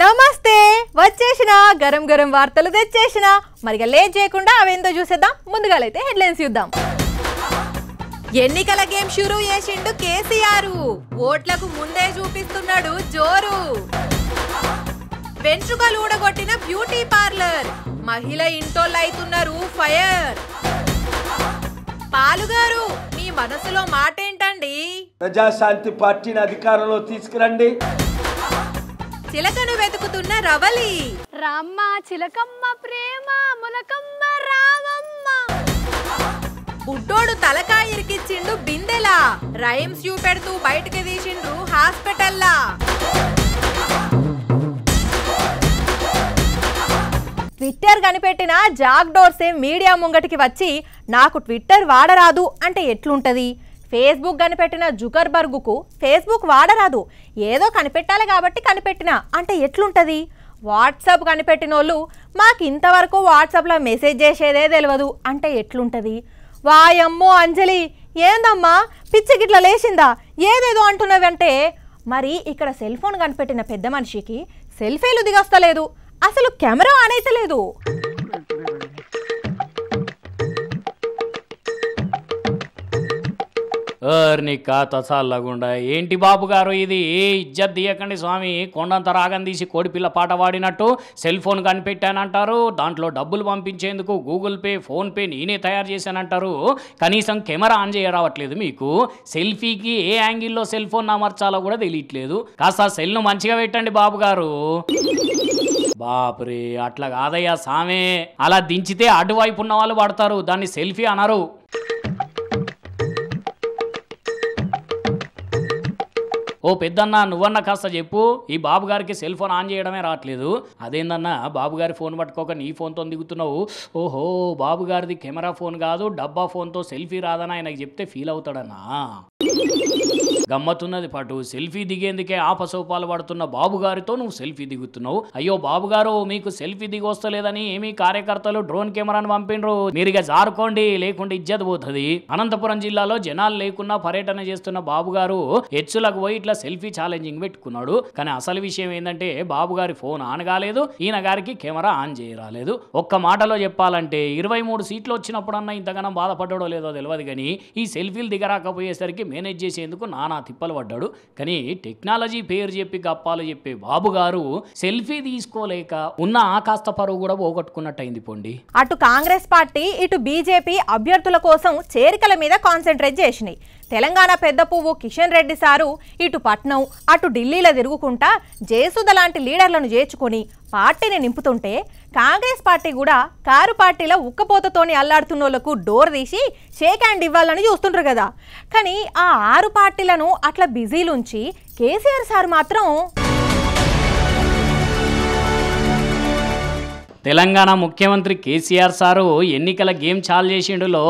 నమస్తే వచ్చేసిన గరం గరం వార్తలు తెచ్చేసిన మరిగ లేట్ చేయకుండా అవేందో చూసేద్దాం ముందుగా అయితే హెడ్లైన్స్ చూద్దాం ఎన్నికల గేమ్ షురూ చేసిండు కేసీఆర్ ఓట్లకు ముందే చూపిస్తున్నాడు జోరు వెంట్రుకలు ఊడగొట్టిన బ్యూటీ పార్లర్ మహిళ అవుతున్నారు ఫైర్ పాలుగారు మీ మనసులో మాట ఏంటండి ప్రజాశాంతి పార్టీని అధికారంలో తీసుకురండి చిలకను వెతుకుతున్న రవలి రామ్మ చిలకమ్మ ప్రేమ ములకమ్మ రామమ్మ బుడ్డోడు తలకాయ ఇరికిచ్చిండు బిందెలా రైమ్స్ చూపెడుతూ బయటకు తీసిండ్రు హాస్పిటల్లా ట్విట్టర్ కనిపెట్టిన జాక్ డోర్సే మీడియా ముంగటికి వచ్చి నాకు ట్విట్టర్ వాడరాదు అంటే ఎట్లుంటది ఫేస్బుక్ కనిపెట్టిన జుకర్బర్గ్కు ఫేస్బుక్ వాడరాదు ఏదో కనిపెట్టాలి కాబట్టి కనిపెట్టిన అంటే ఎట్లుంటుంది వాట్సాప్ కనిపెట్టిన వాళ్ళు మాకు ఇంతవరకు వాట్సాప్లో మెసేజ్ చేసేదే తెలియదు అంటే ఎట్లుంటుంది వాయమ్మో అంజలి ఏందమ్మా పిచ్చి గిట్ల లేచిందా ఏదేదో అంటున్నావంటే మరి ఇక్కడ సెల్ ఫోన్ కనిపెట్టిన పెద్ద మనిషికి సెల్ఫీలు దిగొస్తలేదు అసలు కెమెరా లేదు నీ తసాల్లగుండా ఏంటి బాబు గారు ఇది ఇజ్జత్ తీయకండి స్వామి కొండంత రాగం తీసి కోడిపిల్ల పాట వాడినట్టు సెల్ ఫోన్ కనిపెట్టానంటారు దాంట్లో డబ్బులు పంపించేందుకు గూగుల్ పే ఫోన్పే నేనే తయారు చేశానంటారు కనీసం కెమెరా ఆన్ చేయరావట్లేదు మీకు సెల్ఫీకి ఏ యాంగిల్లో సెల్ ఫోన్ అమర్చాలో కూడా తెలియట్లేదు కాస్త సెల్ను మంచిగా పెట్టండి బాబు గారు బాపురే అట్లా కాదయ్యా సామే అలా దించితే అటువైపు ఉన్న వాళ్ళు పడతారు దాన్ని సెల్ఫీ అనరు ఓ పెద్దన్న నువ్వన్న కాస్త చెప్పు ఈ బాబుగారికి సెల్ ఫోన్ ఆన్ చేయడమే రావట్లేదు అదేందన్నా బాబుగారి ఫోన్ పట్టుకోక నీ ఫోన్తో దిగుతున్నావు ఓహో బాబు గారిది కెమెరా ఫోన్ కాదు డబ్బా ఫోన్తో సెల్ఫీ రాదని ఆయనకు చెప్తే ఫీల్ అవుతాడన్నా గమ్మతున్నది పాటు సెల్ఫీ దిగేందుకే ఆపసోపాలు పడుతున్న బాబుగారితో నువ్వు సెల్ఫీ దిగుతున్నావు అయ్యో బాబుగారు మీకు సెల్ఫీ దిగొస్తలేదని ఏమీ కార్యకర్తలు డ్రోన్ కెమెరాను పంపిండ్రు మీరుగా జారుకోండి లేకుంటే ఇజ్జత పోతుంది అనంతపురం జిల్లాలో జనాలు లేకుండా పర్యటన చేస్తున్న బాబుగారు హెచ్చులకు పోయి ఇట్లా సెల్ఫీ ఛాలెంజింగ్ పెట్టుకున్నాడు కానీ అసలు విషయం ఏంటంటే బాబు గారి ఫోన్ ఆన్ కాలేదు ఈయన గారికి కెమెరా ఆన్ చేయరాలేదు ఒక్క మాటలో చెప్పాలంటే ఇరవై మూడు సీట్లు వచ్చినప్పుడన్నా ఇంతగానో బాధపడ్డాడో లేదో తెలియదు కానీ ఈ సెల్ఫీలు దిగరాకపోయేసరికి మేనేజ్ చేసేందుకు నానా తిప్పలు పడ్డాడు కానీ టెక్నాలజీ పేరు చెప్పి గప్పాలు చెప్పే బాబు గారు సెల్ఫీ తీసుకోలేక ఉన్న ఆకాస్త పరువు కూడా పోగొట్టుకున్నట్టు అయింది పోండి అటు కాంగ్రెస్ పార్టీ ఇటు బీజేపీ అభ్యర్థుల కోసం చేరికల మీద కాన్సన్ట్రేట్ చేసినాయి తెలంగాణ పెద్ద పువ్వు కిషన్ రెడ్డి సారు ఇటు పట్నం అటు ఢిల్లీలో తిరుగుకుంటా జయసుధ లాంటి లీడర్లను చేర్చుకొని పార్టీని నింపుతుంటే కాంగ్రెస్ పార్టీ కూడా కారు పార్టీలో ఉక్కపోతతోని అల్లాడుతున్నోళ్లకు డోర్ తీసి షేక్ హ్యాండ్ ఇవ్వాలని చూస్తుండ్రు కదా కానీ ఆ ఆరు పార్టీలను అట్లా బిజీలుంచి కేసీఆర్ సార్ మాత్రం తెలంగాణ ముఖ్యమంత్రి కేసీఆర్ సారు ఎన్నికల గేమ్ చాలు చేసిండులో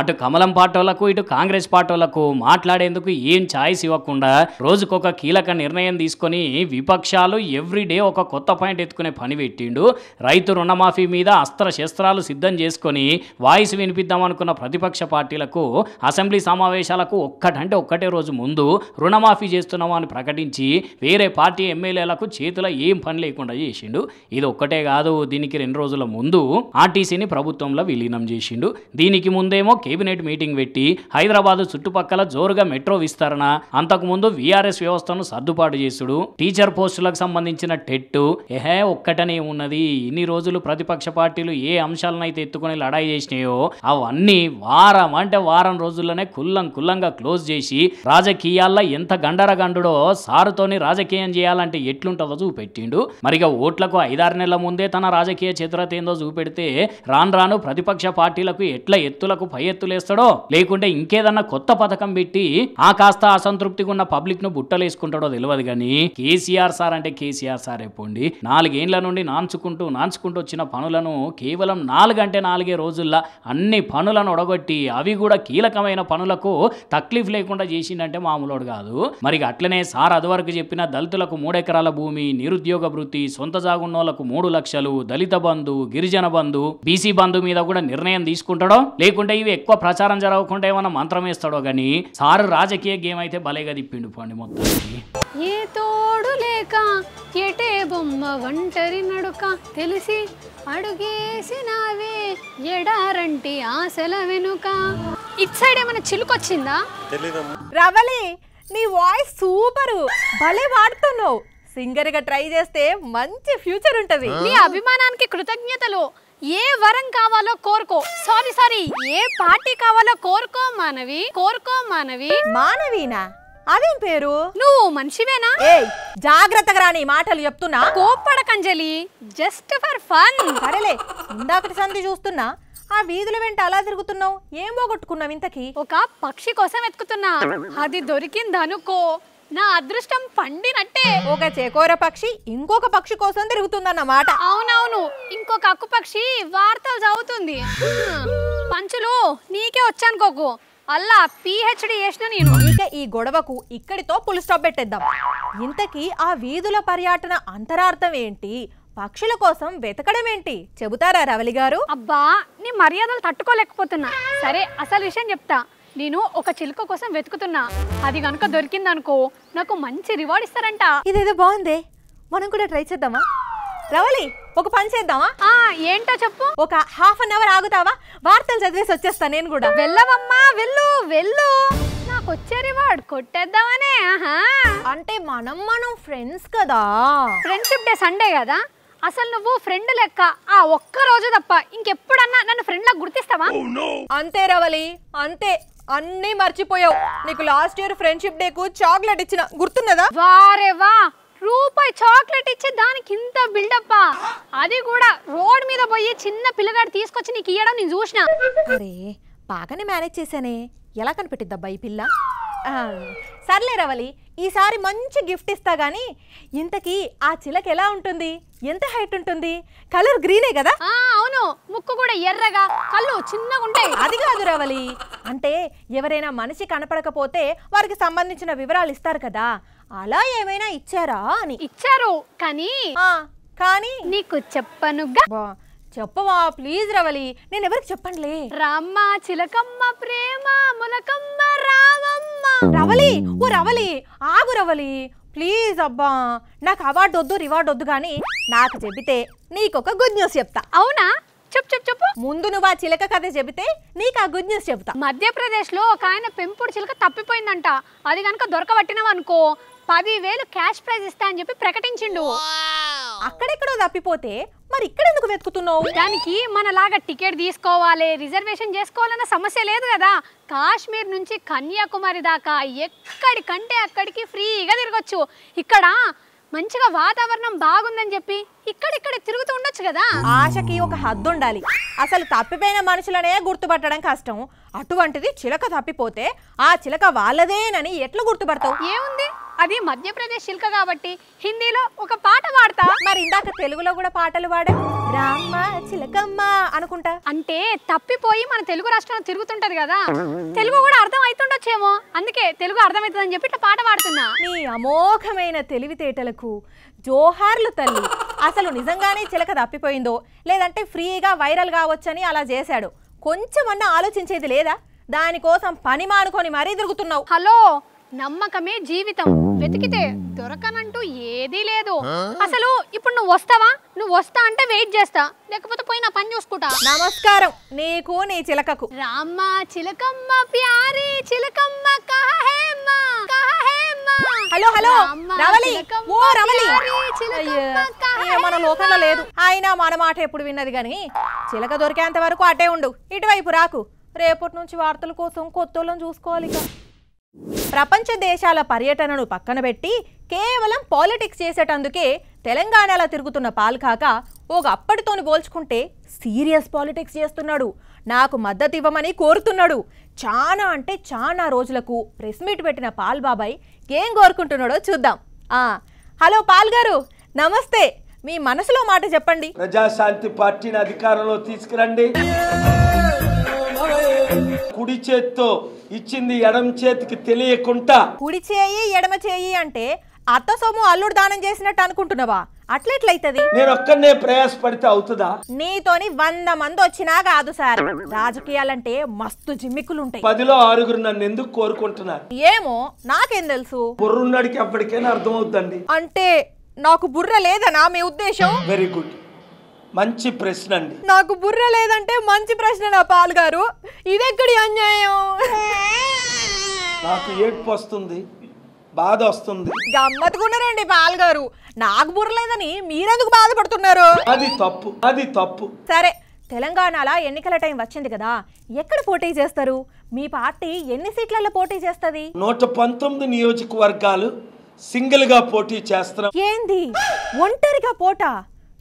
అటు కమలం పార్టీలకు ఇటు కాంగ్రెస్ పార్టీలకు మాట్లాడేందుకు ఏం ఛాయిస్ ఇవ్వకుండా రోజుకొక కీలక నిర్ణయం తీసుకొని విపక్షాలు ఎవ్రీడే ఒక కొత్త పాయింట్ ఎత్తుకునే పని పెట్టిండు రైతు రుణమాఫీ మీద అస్త్ర శస్త్రాలు సిద్ధం చేసుకొని వాయిస్ వినిపిద్దామనుకున్న ప్రతిపక్ష పార్టీలకు అసెంబ్లీ సమావేశాలకు ఒక్కటంటే ఒక్కటే రోజు ముందు రుణమాఫీ చేస్తున్నామని అని ప్రకటించి వేరే పార్టీ ఎమ్మెల్యేలకు చేతిలో ఏం పని లేకుండా చేసిండు ఇది ఒక్కటే కాదు దీని దీనికి రెండు రోజుల ముందు ఆర్టీసీని ప్రభుత్వంలో విలీనం చేసిండు దీనికి ముందేమో కేబినెట్ మీటింగ్ పెట్టి హైదరాబాద్ చుట్టుపక్కల జోరుగా మెట్రో విస్తరణ అంతకుముందు వీఆర్ఎస్ వ్యవస్థను సర్దుబాటు చేసుడు టీచర్ పోస్టులకు సంబంధించిన టెట్టు ఎహే ఒక్కటనే ఉన్నది ఇన్ని రోజులు ప్రతిపక్ష పార్టీలు ఏ అంశాలనైతే ఎత్తుకొని లడాయి చేసినాయో అవన్నీ వారం అంటే వారం రోజుల్లోనే కుల్లం కుల్లంగా క్లోజ్ చేసి రాజకీయాల్లో ఎంత గండరగండుడో సారుతోని రాజకీయం చేయాలంటే ఎట్లుంటుందో చూపెట్టిండు మరిగా ఓట్లకు ఐదారు నెలల ముందే తన రాజకీయ రాజకీయ చతురత ఏందో చూపెడితే రాను రాను ప్రతిపక్ష పార్టీలకు ఎట్ల ఎత్తులకు పై ఎత్తులేస్తాడో లేకుంటే ఇంకేదన్నా కొత్త పథకం పెట్టి ఆ కాస్త అసంతృప్తిగా ఉన్న పబ్లిక్ ను బుట్టలేసుకుంటాడో తెలియదు కానీ కేసీఆర్ సార్ అంటే కేసీఆర్ సారే పోండి నాలుగేండ్ల నుండి నాంచుకుంటూ నాంచుకుంటూ వచ్చిన పనులను కేవలం నాలుగంటే నాలుగే రోజుల్లో అన్ని పనులను ఒడగొట్టి అవి కూడా కీలకమైన పనులకు తక్లీఫ్ లేకుండా చేసిందంటే మామూలు కాదు మరి అట్లనే సార్ అదివరకు చెప్పిన దళితులకు మూడెకరాల భూమి నిరుద్యోగ వృత్తి సొంత జాగున్నోళ్లకు మూడు లక్షలు దళిత దళిత బంధు గిరిజన బంధు బీసీ బంధు మీద కూడా నిర్ణయం తీసుకుంటాడో లేకుంటే ఇవి ఎక్కువ ప్రచారం జరగకుండా ఏమైనా మంత్రం వేస్తాడో కానీ సారు రాజకీయ గేమ్ అయితే భలేగా తిప్పిండు పోండి మొత్తం ఏ తోడు లేక బొమ్మ తెలిసి అడుగేసినావే ఎడారంటి ఆశల వెనుక ఇట్ సైడ్ ఏమైనా చిలుకొచ్చిందా రవలి నీ వాయిస్ సూపరు భలే వాడుతున్నావు సింగర్ గా ట్రై చేస్తే మంచి ఫ్యూచర్ ఉంటది మీ అభిమానానికి కృతజ్ఞతలు ఏ వరం కావాలో కోరుకో సారీ సారీ ఏ పార్టీ కావాలో కోరుకో మానవి కోరుకో మానవి మానవీనా అదేం పేరు నువ్వు మనిషివేనా జాగ్రత్తగా రాని మాటలు చెప్తున్నా కోప్పడకంజలి జస్ట్ ఫర్ ఫన్ సరేలే ఇందాకటి సంధి చూస్తున్నా ఆ వీధుల వెంట అలా తిరుగుతున్నావు ఏం పోగొట్టుకున్నావు ఇంతకి ఒక పక్షి కోసం వెతుకుతున్నా అది దొరికిందనుకో నా అదృష్టం పండినట్టే ఒక చేకోర పక్షి ఇంకొక పక్షి కోసం తిరుగుతుందన్నమాట అవునవును ఇంకొక అక్కు పక్షి వార్తలు చదువుతుంది పంచులు నీకే వచ్చానుకోకు అల్లా పిహెచ్డి చేసిన నేను ఇక ఈ గొడవకు ఇక్కడితో పులి స్టాప్ పెట్టేద్దాం ఇంతకీ ఆ వీధుల పర్యటన అంతరార్థం ఏంటి పక్షుల కోసం వెతకడం ఏంటి చెబుతారా రవలి గారు అబ్బా నీ మర్యాదలు తట్టుకోలేకపోతున్నా సరే అసలు విషయం చెప్తా నేను ఒక చిలుక కోసం వెతుకుతున్నా అది కనుక దొరికిందనుకో నాకు మంచి రివార్డ్ ఇస్తారంట ఇదేదో బాగుందే మనం కూడా ట్రై చేద్దామా రవలి ఒక పని చేద్దామా ఆ ఏంటో చెప్పు ఒక హాఫ్ అన్ అవర్ ఆగుతావా వార్తలు చదివేసి వచ్చేస్తా నేను కూడా వెళ్ళవమ్మా వెళ్ళు వెళ్ళు నాకు వచ్చే రివార్డ్ కొట్టేద్దామనే అంటే మనం మనం ఫ్రెండ్స్ కదా ఫ్రెండ్షిప్ డే సండే కదా అసలు నువ్వు ఫ్రెండ్ లెక్క ఆ ఒక్క రోజు తప్ప ఇంకెప్పుడన్నా నన్ను ఫ్రెండ్ లా గుర్తిస్తావా oh, అంతే రవలి అంతే అన్నీ మర్చిపోయావు నీకు లాస్ట్ ఇయర్ ఫ్రెండ్షిప్ డేకు చాక్లెట్ ఇచ్చిన గుర్తున్నదా వారే వా రూపాయి చాక్లెట్ ఇచ్చి దానికి ఇంత బిల్డప్ అది కూడా రోడ్ మీద పోయి చిన్న పిల్లగాడు తీసుకొచ్చి నీకు ఇయ్యడం నేను చూసిన అరే బాగానే మేనేజ్ చేశానే ఎలా కనిపెట్టిద్దా ఈ పిల్ల సర్లే రవలి ఈసారి మంచి గిఫ్ట్ ఇస్తా కానీ ఇంతకీ ఆ చిలక ఎలా ఉంటుంది ఎంత హైట్ ఉంటుంది కలర్ గ్రీనే కదా అవును ముక్కు కూడా ఎర్రగా కళ్ళు చిన్నగా ఉంటాయి అది కాదు రవలి అంటే ఎవరైనా మనిషి కనపడకపోతే వారికి సంబంధించిన వివరాలు ఇస్తారు కదా అలా ఏమైనా ఇచ్చారా అని ఇచ్చారు కానీ కానీ నీకు చెప్పనుగా చెప్పవా ప్లీజ్ రవలి నేను ఎవరికి చెప్పండిలే రామ్మ చిలకమ్మ ప్రేమ ములకమ్మ రామమ్మ రవలి ఓ రవలి ఆగు రవలి ప్లీజ్ అబ్బా నాకు అవార్డు వద్దు రివార్డు వద్దు కానీ నాకు చెబితే నీకు ఒక గుడ్ న్యూస్ చెప్తా అవునా చెప్పు చెప్పు చెప్పు ముందు నువ్వు ఆ చిలక కథ చెబితే నీకు ఆ గుడ్ న్యూస్ చెబుతా మధ్యప్రదేశ్ లో ఒక ఆయన పెంపుడు చిలక తప్పిపోయిందంట అది కనుక దొరకబట్టినావు అనుకో పదివేలు క్యాష్ ప్రైజ్ ఇస్తా అని చెప్పి ప్రకటించిండు అక్కడెక్కడో తప్పిపోతే మరి ఇక్కడ ఎందుకు వెతుకుతున్నావు దానికి మనలాగా టికెట్ తీసుకోవాలి రిజర్వేషన్ చేసుకోవాలన్న సమస్య లేదు కదా కాశ్మీర్ నుంచి కన్యాకుమారి దాకా ఎక్కడికంటే అక్కడికి ఫ్రీగా తిరగచ్చు ఇక్కడ మంచిగా వాతావరణం బాగుందని చెప్పి ఇక్కడిక్కడ తిరుగుతూ ఉండొచ్చు కదా ఆశకి ఒక హద్దు ఉండాలి అసలు తప్పిపోయిన మనుషులనే గుర్తుపట్టడం కష్టం అటువంటిది చిలక తప్పిపోతే ఆ చిలక వాళ్ళదేనని ఎట్లా గుర్తుపడతావు ఏముంది అది మధ్యప్రదేశ్ శిల్క కాబట్టి హిందీలో ఒక పాట పాడతా మరి ఇందాక తెలుగులో కూడా పాటలు పాడా రామ్మ చిలకమ్మ అనుకుంటా అంటే తప్పిపోయి మన తెలుగు రాష్ట్రం తిరుగుతుంటది కదా తెలుగు కూడా అర్థం అవుతుండొచ్చేమో అందుకే తెలుగు అర్థమవుతుందని చెప్పి ఇట్లా పాట పాడుతున్నా నీ అమోఘమైన తెలివితేటలకు జోహార్లు తల్లి అసలు నిజంగానే చిలక తప్పిపోయిందో లేదంటే ఫ్రీగా వైరల్ కావచ్చని అలా చేశాడు కొంచెమన్నా ఆలోచించేది లేదా దానికోసం పని మానుకొని మరీ తిరుగుతున్నావు హలో నమ్మకమే జీవితం వెతికితే దొరకనంటూ ఏదీ లేదు అసలు ఇప్పుడు నువ్వు వస్తావా నువ్వు వస్తా అంటే వెయిట్ చేస్తా లేకపోతే పోయి నా పని చూసుకుంటా నమస్కారం నీకు నీ చిలకకు రామ్మ చిలకమ్మ ప్యారి చిలకమ్మ హలో హలో రవలి ఓ రవలి మన లోకంలో లేదు అయినా మన మాట ఎప్పుడు విన్నది కానీ చిలక దొరికేంత వరకు అటే ఉండు ఇటువైపు రాకు రేపటి నుంచి వార్తల కోసం కొత్తోళ్ళని చూసుకోవాలి ఇక ప్రపంచ దేశాల పర్యటనను పక్కన పెట్టి కేవలం పాలిటిక్స్ చేసేటందుకే తెలంగాణలో తిరుగుతున్న పాల్కాక ఒక అప్పటితోని పోల్చుకుంటే సీరియస్ పాలిటిక్స్ చేస్తున్నాడు నాకు మద్దతు ఇవ్వమని కోరుతున్నాడు చాలా అంటే చాలా రోజులకు ప్రెస్ మీట్ పెట్టిన పాల్ బాబాయ్ ఏం కోరుకుంటున్నాడో చూద్దాం హలో పాల్ గారు నమస్తే మీ మనసులో మాట చెప్పండి ప్రజాశాంతి పార్టీని అధికారంలో తీసుకురండి కుడి చేత్తో ఇచ్చింది ఎడమ చేతికి తెలియకుండా కుడి చేయి ఎడమ చేయి అంటే అత్త సొమ్ము అల్లుడు దానం చేసినట్టు అనుకుంటున్నావా అట్లెట్లయితది నేను ఒక్కనే ప్రయాసపడితే అవుతుందా నీతోని వంద మంది వచ్చినా కాదు సార్ రాజకీయాలంటే మస్తు జిమ్మికులు ఉంటాయి పదిలో ఆరుగురు నన్ను ఎందుకు కోరుకుంటున్నారు ఏమో నాకేం తెలుసు బుర్రున్నాడికి అర్థం అవుతుంది అంటే నాకు బుర్ర లేదనా మీ ఉద్దేశం వెరీ గుడ్ మంచి ప్రశ్న అండి నాకు బుర్ర లేదంటే మంచి ప్రశ్న నా పాల్ గారు ఇదెక్కడి అన్యాయం నాకు ఏడుపు వస్తుంది బాధ వస్తుంది గమ్మత్తుకున్నారండి పాల్ గారు నాకు బుర్ర లేదని మీరెందుకు బాధపడుతున్నారు అది తప్పు అది తప్పు సరే తెలంగాణలో ఎన్నికల టైం వచ్చింది కదా ఎక్కడ పోటీ చేస్తారు మీ పార్టీ ఎన్ని సీట్లలో పోటీ చేస్తుంది నూట పంతొమ్మిది నియోజకవర్గాలు సింగిల్ గా పోటీ చేస్తారు ఏంది ఒంటరిగా పోటా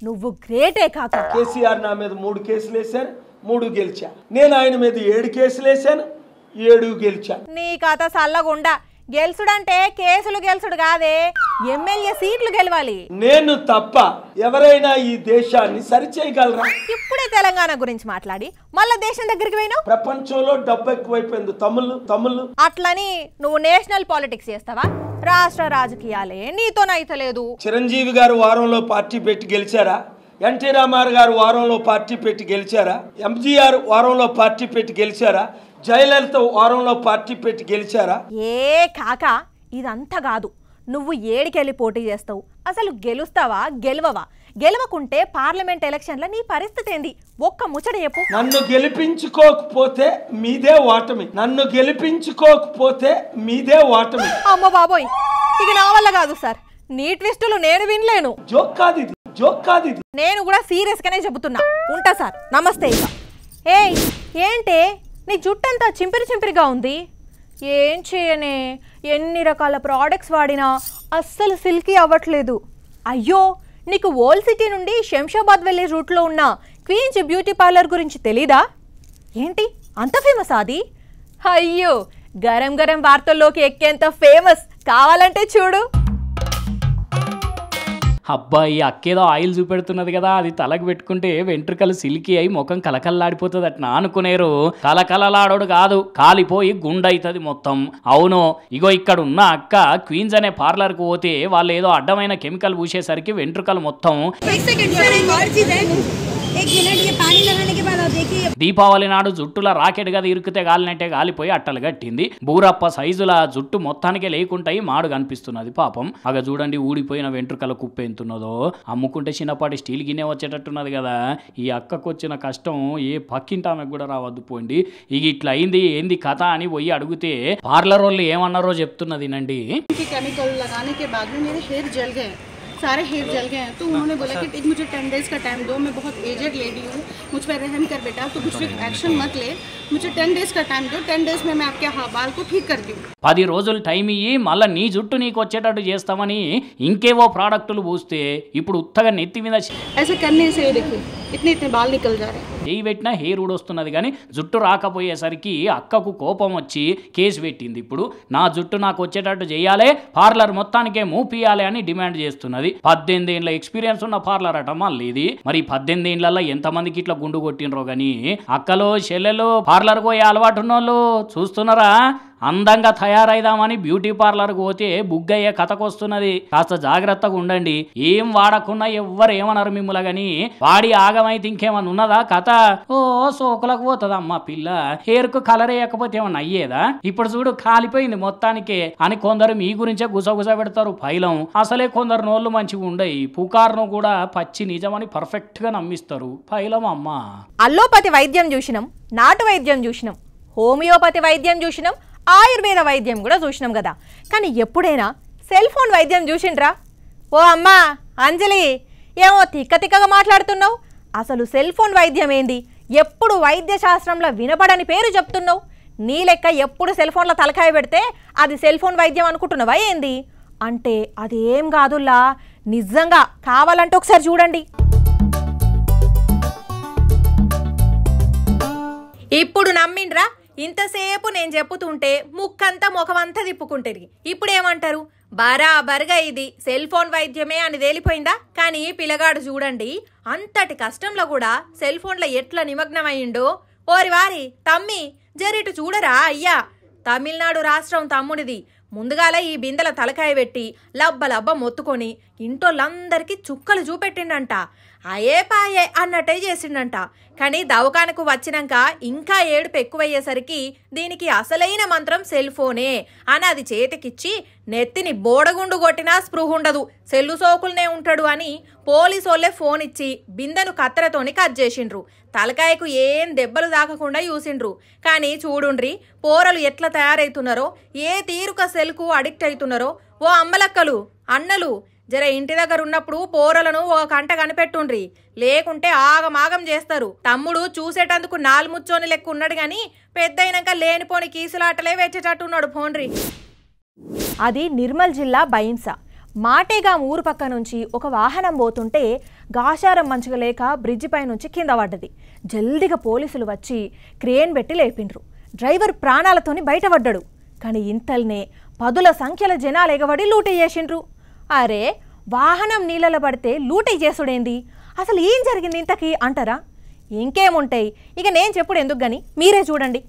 నువ్వు గ్రేటే కాక కేసీఆర్ నా మీద మూడు కేసులు వేశాను మూడు గెలిచా నేను ఆయన మీద ఏడు కేసులు వేశాను ఏడు గెలిచా నీ కథ సల్లగుండా గెలుసుడంటే కేసులు గెలుసుడు కాదే ఎమ్మెల్యే సీట్లు గెలవాలి నేను తప్ప ఎవరైనా ఈ దేశాన్ని సరిచేయగలరా ఇప్పుడే తెలంగాణ గురించి మాట్లాడి మళ్ళా దేశం దగ్గరికి పోయినా ప్రపంచంలో డబ్బు ఎక్కువైపోయింది తమిళ్ తమిళ్ అట్లని నువ్వు నేషనల్ పాలిటిక్స్ చేస్తావా రాష్ట్ర రాజకీయాలే నీతోనైతలేదు చిరంజీవి గారు వారంలో పార్టీ పెట్టి గెలిచారా ఎన్టీ రామారావు గారు వారంలో పార్టీ పెట్టి గెలిచారా ఎంజీఆర్ వారంలో పార్టీ పెట్టి గెలిచారా జయలలిత వారంలో పార్టీ పెట్టి గెలిచారా ఏ కాక ఇదంతా కాదు నువ్వు ఏడికెళ్ళి పోటీ చేస్తావు అసలు గెలుస్తావా గెలవవా గెలవకుంటే పార్లమెంట్ ఎలక్షన్ల నీ పరిస్థితి ఏంది ఒక్క ముచ్చట చెప్పు నన్ను గెలిపించుకోకపోతే మీదే ఓటమి నన్ను గెలిపించుకోకపోతే మీదే ఓటమి అమ్మ బాబోయ్ ఇక నా వల్ల కాదు సార్ నీ ట్విస్టులు నేను వినలేను జోక్ కాదు ఇది జోక్ కాదు ఇది నేను కూడా సీరియస్ గానే చెబుతున్నా ఉంటా సార్ నమస్తే ఇక ఏయ్ ఏంటే నీ జుట్టంతా చింపిరి చింపిరిగా ఉంది ఏం చేయనే ఎన్ని రకాల ప్రోడక్ట్స్ వాడినా అస్సలు సిల్కీ అవ్వట్లేదు అయ్యో నీకు ఓల్ సిటీ నుండి శంషాబాద్ వెళ్ళే రూట్లో ఉన్న క్వీన్స్ బ్యూటీ పార్లర్ గురించి తెలీదా ఏంటి అంత ఫేమస్ అది అయ్యో గరం గరం వార్తల్లోకి ఎక్కేంత ఫేమస్ కావాలంటే చూడు అబ్బాయి అక్కేదో ఆయిల్ చూపెడుతున్నది కదా అది తలకు పెట్టుకుంటే వెంట్రుకలు సిలికి అయి ముఖం కలకల్లాడిపోతుంది నా అనుకునేరు కలకలలాడోడు కాదు కాలిపోయి గుండైతుంది మొత్తం అవును ఇగో ఇక్కడ ఉన్న అక్క క్వీన్స్ అనే పార్లర్ కు పోతే వాళ్ళు ఏదో అడ్డమైన కెమికల్ పూసేసరికి వెంట్రుకలు మొత్తం దీపావళి నాడు జుట్టుల రాకెట్ గది ఇరుకుతే గాలినట్టే గాలిపోయి అట్టలు కట్టింది బూరప్ప సైజుల జుట్టు మొత్తానికే లేకుంటాయి మాడు కనిపిస్తున్నది పాపం అగ చూడండి ఊడిపోయిన వెంట్రుకల ఎంతున్నదో అమ్ముకుంటే చిన్నపాటి స్టీల్ గిన్నె వచ్చేటట్టున్నది కదా ఈ అక్కకు వచ్చిన కష్టం ఏ పక్కింటి కూడా రావద్దు పోండి ఇక ఇట్లా అయింది ఏంది కథ అని పోయి అడిగితే పార్లర్ వాళ్ళు ఏమన్నారో చెప్తున్నది నండి కెమికల్ सारे हेयर जल गए हैं तो उन्होंने बोला अच्छा। कि मुझे टेन डेज़ का टाइम दो मैं बहुत एजड लेडी हूँ मुझ पर रहम कर बेटा तो कुछ एक्शन अच्छा, मत ले मुझे टेन डेज का टाइम పది రోజులు టైం ఇయ్యి మళ్ళీ నీ జుట్టు నీకు వచ్చేటట్టు చేస్తామని ఇంకేవో ప్రోడక్టులు పూస్తే ఇప్పుడు ఉత్తగా నెత్తి మీద చేయి పెట్టినా హెయిర్ ఊడొస్తున్నది కానీ జుట్టు రాకపోయేసరికి అక్కకు కోపం వచ్చి కేసు పెట్టింది ఇప్పుడు నా జుట్టు నాకు వచ్చేటట్టు చేయాలి పార్లర్ మొత్తానికే మూపియాలి అని డిమాండ్ చేస్తున్నది పద్దెనిమిది ఏళ్ళ ఎక్స్పీరియన్స్ ఉన్న పార్లర్ అట మళ్ళీ మరి పద్దెనిమిది ఏళ్ళల్లో ఎంతమందికి ఇట్లా గుండు కొట్టినరో కానీ అక్కలో చెల్లెలు పార్లర్ పోయే అలవాటు ఉన్నోళ్ళు చూస్తున్నారా అందంగా తయారైదామని బ్యూటీ పార్లర్కు పోతే బుగ్గయ్యే వస్తున్నది కాస్త జాగ్రత్తగా ఉండండి ఏం వాడకుండా ఎవ్వరు ఏమన్నారు మిమ్మల్ని కానీ వాడి ఆగమైతే ఇంకేమన్నా ఉన్నదా కథ ఓ సోకులకు అమ్మా పిల్ల హెయిర్కు కలర్ వేయకపోతే ఏమన్నా అయ్యేదా ఇప్పుడు చూడు కాలిపోయింది మొత్తానికే అని కొందరు మీ గురించే గుసగుస పెడతారు ఫైలం అసలే కొందరు నోళ్ళు మంచిగా ఉండయి పుకార్ను కూడా పచ్చి నిజమని పర్ఫెక్ట్ గా నమ్మిస్తారు ఫైలం అమ్మా అల్లోపతి వైద్యం చూసినాం నాటు వైద్యం చూసినాం హోమియోపతి వైద్యం చూసినాం ఆయుర్వేద వైద్యం కూడా చూసినాం కదా కానీ ఎప్పుడైనా సెల్ ఫోన్ వైద్యం చూసిండ్రా ఓ అమ్మా అంజలి ఏమో తిక్క తిక్కగా మాట్లాడుతున్నావు అసలు సెల్ ఫోన్ వైద్యం ఏంది ఎప్పుడు వైద్యశాస్త్రంలో వినబడని పేరు చెప్తున్నావు నీ లెక్క ఎప్పుడు సెల్ ఫోన్లో తలకాయ పెడితే అది సెల్ ఫోన్ వైద్యం అనుకుంటున్నావా ఏంది అంటే అది ఏం కాదులా నిజంగా కావాలంటే ఒకసారి చూడండి ఇప్పుడు నమ్మిండ్రా ఇంతసేపు నేను చెప్పుతుంటే ముక్కంతా ముఖమంతా తిప్పుకుంటుంది ఇప్పుడేమంటారు బరగా ఇది సెల్ ఫోన్ వైద్యమే అని తేలిపోయిందా కానీ పిల్లగాడు చూడండి అంతటి కష్టంలో కూడా సెల్ ఫోన్లో ఎట్లా నిమగ్నమైండో ఓరి వారి తమ్మి జరిటు చూడరా అయ్యా తమిళనాడు రాష్ట్రం తమ్ముడిది ముందుగాల ఈ బిందెల తలకాయ పెట్టి లబ్బ లబ్బ మొత్తుకొని ఇంటోళ్ళందరికీ చుక్కలు చూపెట్టిండంట అయే పాయే అన్నట్టే చేసిండంట కానీ దవకానకు వచ్చినాక ఇంకా ఏడుపు ఎక్కువయ్యేసరికి దీనికి అసలైన మంత్రం సెల్ ఫోనే అని అది చేతికిచ్చి నెత్తిని బోడగుండు కొట్టినా స్పృహుండదు సెల్లు సోకుల్నే ఉంటాడు అని వాళ్ళే ఫోన్ ఇచ్చి బిందెను కత్తెరతోని కట్ చేసిండ్రు తలకాయకు ఏం దెబ్బలు తాకకుండా చూసిండ్రు కానీ చూడుండ్రి పోరలు ఎట్లా తయారవుతున్నారో ఏ తీరుక సెల్కు అడిక్ట్ అవుతున్నారో ఓ అమ్మలక్కలు అన్నలు జర ఇంటి దగ్గర ఉన్నప్పుడు పోరలను ఒక కంట కనిపెట్టుండ్రి లేకుంటే ఆగమాగం చేస్తారు తమ్ముడు చూసేటందుకు నాలుముచ్చోని లెక్క ఉన్నాడు గాని పెద్దయినాక లేనిపోని కీసులాటలే వెచ్చేటట్టున్నాడు ఫోన్రి అది నిర్మల్ జిల్లా బైన్స మాటేగాం ఊరు పక్క నుంచి ఒక వాహనం పోతుంటే గాషారం మంచిగా లేక పై నుంచి కింద పడ్డది జల్దిగా పోలీసులు వచ్చి క్రేన్ పెట్టి లేపిండ్రు డ్రైవర్ ప్రాణాలతోని బయటపడ్డాడు కానీ ఇంతల్నే పదుల సంఖ్యల జనాలు ఎగబడి లూట చేసిండ్రు అరే వాహనం నీళ్ళలో పడితే లూటీ చేసుడేంది అసలు ఏం జరిగింది ఇంతకీ అంటారా ఇంకేముంటాయి ఇక నేను చెప్పుడు ఎందుకు కానీ మీరే చూడండి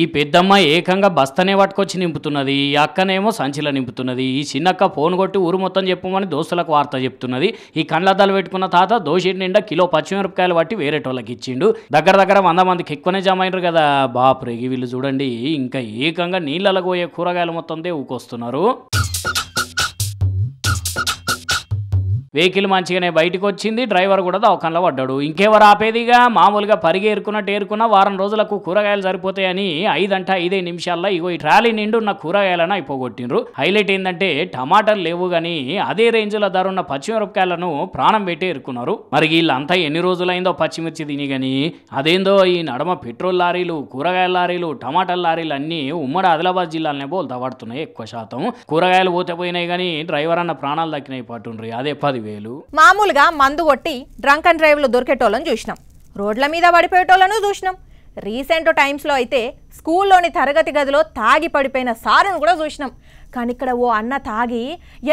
ఈ పెద్దమ్మ ఏకంగా బస్తనే పట్టుకొచ్చి నింపుతున్నది ఈ అక్కనేమో సంచిలో నింపుతున్నది ఈ చిన్నక్క ఫోన్ కొట్టి ఊరు మొత్తం చెప్పమని దోస్తులకు వార్త చెప్తున్నది ఈ కండ్లద్దాలు పెట్టుకున్న తాత దోషి నిండా కిలో పచ్చిమిరపకాయలు పట్టి వేరేటోళ్ళకి ఇచ్చిండు దగ్గర దగ్గర వంద మందికి ఎక్కువనే జమ అయినారు కదా బాపు వీళ్ళు చూడండి ఇంకా ఏకంగా నీళ్ళలో పోయే కూరగాయలు మొత్తం ఊకొస్తున్నారు వెహికల్ మంచిగానే బయటకు వచ్చింది డ్రైవర్ కూడా దవకంలో పడ్డాడు ఇంకెవరు ఆపేదిగా మామూలుగా పరిగి ఏరుకున్నట్టు ఏరుకున్న వారం రోజులకు కూరగాయలు సరిపోతాయని ఐదంట ఐదే నిమిషాల్లో ఇగో ఈ ట్రాలీ నిండున్న కూరగాయలను అయిపోగొట్టిండ్రు హైలైట్ ఏంటంటే టమాటాలు లేవు కానీ అదే రేంజ్లో ఉన్న పచ్చిమిరపకాయలను ప్రాణం పెట్టి ఏరుకున్నారు మరి వీళ్ళంతా ఎన్ని రోజులైందో పచ్చిమిర్చి తిని కానీ అదేందో ఈ నడమ పెట్రోల్ లారీలు కూరగాయల లారీలు టమాటాల లారీలు అన్నీ ఉమ్మడి ఆదిలాబాద్ జిల్లాలనే బోల్తా పడుతున్నాయి ఎక్కువ శాతం కూరగాయలు పోతే పోయినాయి కానీ డ్రైవర్ అన్న ప్రాణాలు దక్కినాయి పట్టుండ్రి అదే పది వేలు మామూలుగా మందు కొట్టి డ్రంక్ అండ్ డ్రైవ్లు దొరికేటోళ్ళని చూసినాం రోడ్ల మీద పడిపోయేటోళ్ళను చూసినాం రీసెంట్ టైమ్స్లో అయితే స్కూల్లోని తరగతి గదిలో తాగి పడిపోయిన సారును కూడా చూసినాం కానీ ఇక్కడ ఓ అన్న తాగి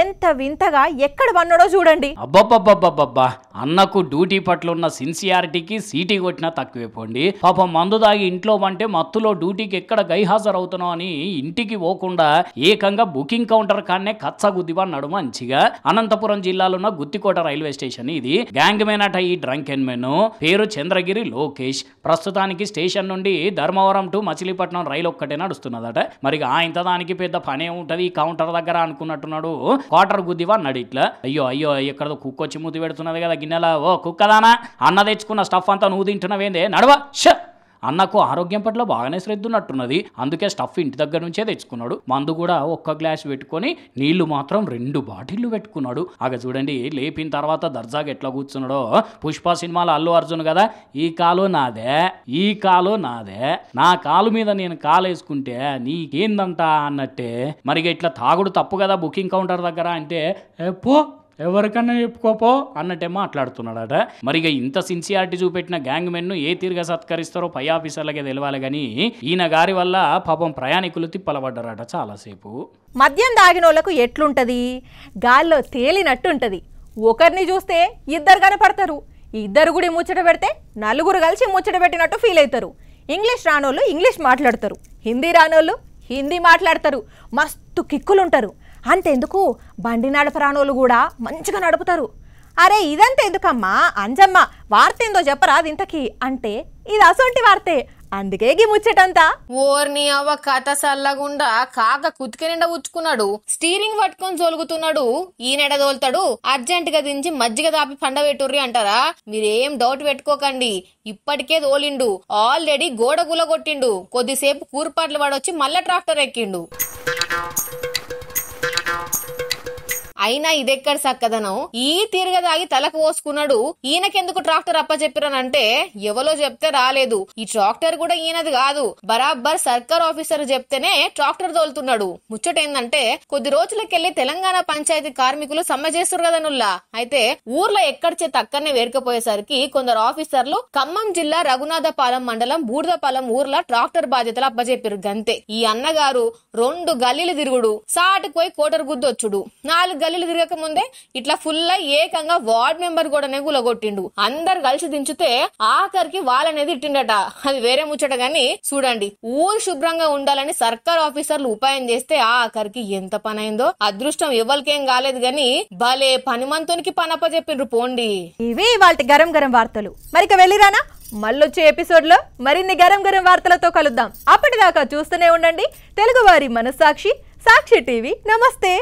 ఎంత వింతగా ఎక్కడ పన్నాడో చూడండి అబ్బబ్బబ్బబ్బబ్బా అన్నకు డ్యూటీ పట్ల ఉన్న సిన్సియారిటీకి సీటీ కొట్టినా తక్కువే పోండి పాప మందు తాగి ఇంట్లో అంటే మత్తులో డ్యూటీకి ఎక్కడ గైహాజరు అవుతున్నావు అని ఇంటికి పోకుండా ఏకంగా బుకింగ్ కౌంటర్ కానే కచ్చ గుద్దివా నడు మంచిగా అనంతపురం జిల్లాలో ఉన్న గుత్తికోట రైల్వే స్టేషన్ ఇది గ్యాంగ్ మెన్ అట ఈ డ్రంక్ ఎన్ మెన్ పేరు చంద్రగిరి లోకేష్ ప్రస్తుతానికి స్టేషన్ నుండి ధర్మవరం టు మచిలీ మచిలీపట్నం రైలు ఒక్కటే నడుస్తున్నదట మరి ఆయంత దానికి పెద్ద పనే ఉంటది కౌంటర్ దగ్గర అనుకున్నట్టున్నాడు క్వార్టర్ గుద్దివా అన్నాడు ఇట్లా అయ్యో అయ్యో ఎక్కడో కుక్క వచ్చి ముద్దు పెడుతున్నది కదా గిన్నెల ఓ కుక్కదానా అన్న తెచ్చుకున్న స్టఫ్ అంతా నువ్వు తింటున్నావేందే నడవ ష అన్నకు ఆరోగ్యం పట్ల బాగానే శ్రద్ధ ఉన్నట్టున్నది అందుకే స్టఫ్ ఇంటి దగ్గర నుంచే తెచ్చుకున్నాడు మందు కూడా ఒక్క గ్లాస్ పెట్టుకొని నీళ్లు మాత్రం రెండు బాటిళ్లు పెట్టుకున్నాడు ఆగ చూడండి లేపిన తర్వాత దర్జాగా ఎట్లా కూర్చున్నాడో పుష్ప సినిమాలో అల్లు అర్జున్ కదా ఈ కాలు నాదే ఈ కాలు నాదే నా కాలు మీద నేను కాలు వేసుకుంటే నీకేందంట అన్నట్టే మరి ఇట్లా తాగుడు తప్పు కదా బుకింగ్ కౌంటర్ దగ్గర అంటే పో ఎవరికన్నా చెప్పుకోపో అన్నట్టే మాట్లాడుతున్నాడట మరి ఇక ఇంత సిన్సియారిటీ చూపెట్టిన గ్యాంగ్ ను ఏ తీరుగా సత్కరిస్తారో పై ఆఫీసర్లకే తెలియాలి కానీ ఈయన గారి వల్ల పాపం ప్రయాణికులు తిప్పలబడ్డారట చాలాసేపు మద్యం దాగినోళ్లకు ఎట్లుంటది గాల్లో తేలినట్టుంటది ఒకరిని చూస్తే ఇద్దరు కనపడతారు ఇద్దరు గుడి ముచ్చట పెడితే నలుగురు కలిసి ముచ్చట పెట్టినట్టు ఫీల్ అవుతారు ఇంగ్లీష్ రానోళ్ళు ఇంగ్లీష్ మాట్లాడతారు హిందీ రానోళ్ళు హిందీ మాట్లాడతారు మస్తు కిక్కులుంటారు అంతెందుకు బండి నడపరానోళ్ళు కూడా మంచిగా నడుపుతారు అరే ఇదంతా ఎందుకమ్మా అంజమ్మ వార్త ఏందో చెప్పరా ఇంతకి అంటే ఇది అసొంటి వార్తే అందుకే గీ ముచ్చటంతా ఓర్ని అవ్వ కథ సల్లగుండా కాక కుతికి నిండా ఉచ్చుకున్నాడు స్టీరింగ్ పట్టుకొని జోలుగుతున్నాడు నెడ దోల్తాడు అర్జెంట్ గా దించి మజ్జిగ దాపి పెట్టుర్రి అంటారా మీరేం డౌట్ పెట్టుకోకండి ఇప్పటికే దోలిండు ఆల్రెడీ గోడ కొట్టిండు కొద్దిసేపు కూర్పాట్లు పడొచ్చి మళ్ళా ట్రాక్టర్ ఎక్కిండు Thank you. అయినా ఇదెక్కడ సక్కదనం ఈ తిరగదాగి తలకు పోసుకున్నాడు ఈయనకెందుకు ట్రాక్టర్ అప్పచెప్పిరనంటే ఎవలో చెప్తే రాలేదు ఈ ట్రాక్టర్ కూడా ఈయనది కాదు బరాబర్ సర్కార్ ఆఫీసర్ చెప్తేనే ట్రాక్టర్ తోలుతున్నాడు ముచ్చట ఏందంటే కొద్ది రోజులకెళ్లి తెలంగాణ పంచాయతీ కార్మికులు సమ్మె చేస్తురు కదనుల్లా అయితే ఊర్లో ఎక్కడ చేత అక్కడనే వేరుకపోయేసరికి కొందరు ఆఫీసర్లు ఖమ్మం జిల్లా రఘునాథపాలెం మండలం బూర్దపాలెం ఊర్లో ట్రాక్టర్ బాధ్యతలు అప్పచెప్పారు గంతే ఈ అన్నగారు రెండు గల్లీలు తిరుగుడు సాటుకు పోయి కోటరు గుద్దొచ్చుడు నాలుగు గల్లీలు తిరగక ముందే ఇట్లా ఫుల్ ఏకంగా వార్డ్ మెంబర్ కూడానే కూలగొట్టిండు అందరు కలిసి దించితే ఆఖరికి వాళ్ళనేది ఇట్టిండట అది వేరే ముచ్చట గాని చూడండి ఊరు శుభ్రంగా ఉండాలని సర్కార్ ఆఫీసర్లు ఉపాయం చేస్తే ఆఖరికి ఎంత పని అయిందో అదృష్టం ఎవరికేం కాలేదు గాని భలే మంతునికి పనప్ప చెప్పిండ్రు పోండి ఇవి వాళ్ళ గరం గరం వార్తలు మరిక వెళ్ళిరానా మళ్ళొచ్చే ఎపిసోడ్ లో మరిన్ని గరం గరం వార్తలతో కలుద్దాం అప్పటిదాకా చూస్తూనే ఉండండి తెలుగువారి మనస్సాక్షి సాక్షి టీవీ నమస్తే